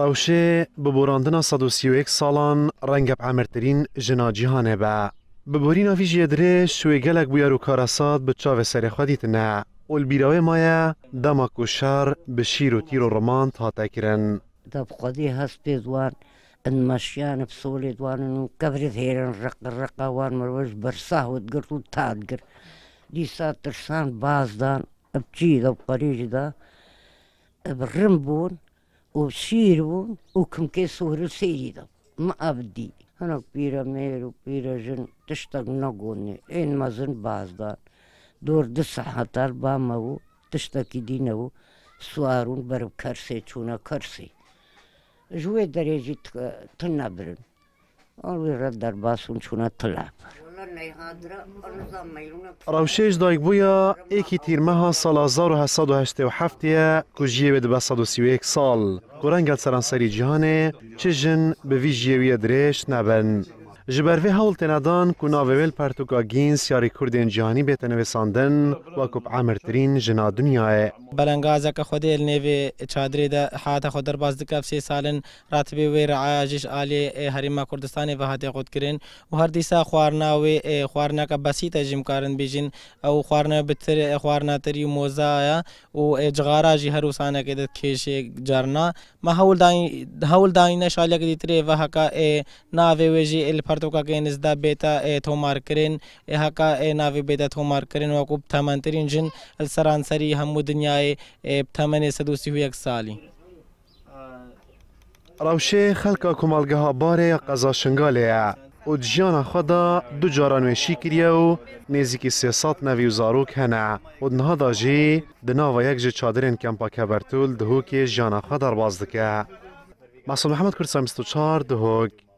راوشێ ببۆراندنا 1970 ساڵان ڕەنگە عامرترین ژنا جیهانێ بە ببۆری ناویژە درێ شوێ گەلک بویار و کارەسات بە چاوێ سەرێخوادیتنە ئۆلبیراوێ مایە دەما کوشار بە شیر و تیر و ڕمان هاتەکردن دەبخۆدی هەست پێ دووان ئەمەشیانە پسۆلی دوانن و کەبرێت هێرن ڕق ڕقاوان مرۆژ بەرساوت گرت و تاگر دیسا ترسان بازدان ئەبچی دە قەریژدا ئەبڕم بوون սիրուն ու կմկես որը սերիդա, մավդի, հանակ պիրա մեր ու պիրա ժն տշտակ նագոնի, են մազն բազդան, դոր դսա հատար բամա ու տշտակի դինա ու սուարուն բարվ կարսե չունա կարսե, ժուե դարեջի տնաբրն, ալվի ռադար բասուն չունա թլապը, روشیش دایک بويا ايكي تیر ماه سال زارو هسادو هشتي وحفتيا كجيوي سال سيويك سرانسری جهانه سرانسري جهاني چجن بفي جيوي دريش نبن ji ber vê hewltêna dan ku navê wêl Pertuka Gîns yarî Kurdên cihanî bête nivêsandin wekû emirtirîn jina dunyaye. Berengazeke Xwedê nêvê çadrê de hata xwe derbaz dike sê salin ratibê wê reaya ji aliyê Herêma Kurdistanê ve hatiye xwedkirin û her dîsa xwarina wê xwarineke besîte jî mikarin bêjin ew xwarine bitir xwarina tirî moza ya û cixara jî her wîsanekê de kêşê carna me hewl dayîne şalekê dîtirê ve heka navê wê jî پرتوکاکین ازدا بیتا تومار کرین هکا ناوی بیتا تومار مارکرین و کو بتمن ترین جن السرانسری همو دنیای بتمن سدوسی هو یک سالی روشه خلق کمالگه بار قضا شنگاله او جان خدا دو جارانوشی کریه و نزیکی سیسات نوی و زاروک هنه و دنها دا جی دنا و یک جی چادرین کمپا کبرتول دهوک جان خدا رو بازدکه محسن محمد کرسام 24 دهوک